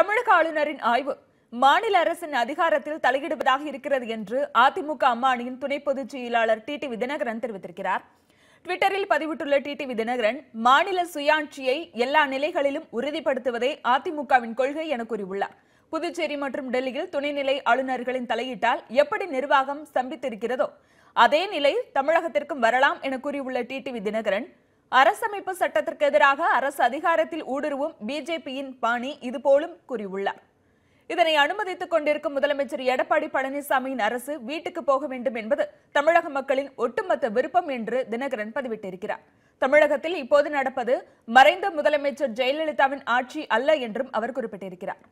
தமிழக ஆளுநரின் ஆய்வு மாநில அரசின் அதிகாரத்தில் தலையிடுவதாக இருக்கிறது என்று அதிமுக அம்மானியின் துணை பொதுச் செயலாளர் டி டி விதினகரன் தெரிவித்திருக்கிறார் ட்விட்டரில் பதிவிட்டுள்ள டி டி விதினகரன் மாநில சுயாட்சியை எல்லா நிலைகளிலும் உறுதிப்படுத்துவதே அதிமுகவின் கொள்கை என கூறியுள்ளார் புதுச்சேரி மற்றும் டெல்லியில் துணைநிலை ஆளுநர்களின் தலையீட்டால் எப்படி நிர்வாகம் ஸ்தம்பித்திருக்கிறதோ அதே நிலை தமிழகத்திற்கும் வரலாம் என கூறியுள்ள டி டி விதினகரன் அரசமைப்பு சட்டத்திற்கு எதிராக அரசு அதிகாரத்தில் ஊடுருவும் பிஜேபியின் பாணி இதுபோலும் கூறியுள்ளார் இதனை அனுமதித்துக் கொண்டிருக்கும் முதலமைச்சர் எடப்பாடி பழனிசாமியின் அரசு வீட்டுக்கு போக வேண்டும் என்பது தமிழக மக்களின் ஒட்டுமொத்த விருப்பம் என்று தினகரன் பதிவிட்டிருக்கிறார் தமிழகத்தில் இப்போது நடப்பது மறைந்த முதலமைச்சர் ஜெயலலிதாவின் ஆட்சி அல்ல என்றும் அவர் குறிப்பிட்டிருக்கிறார்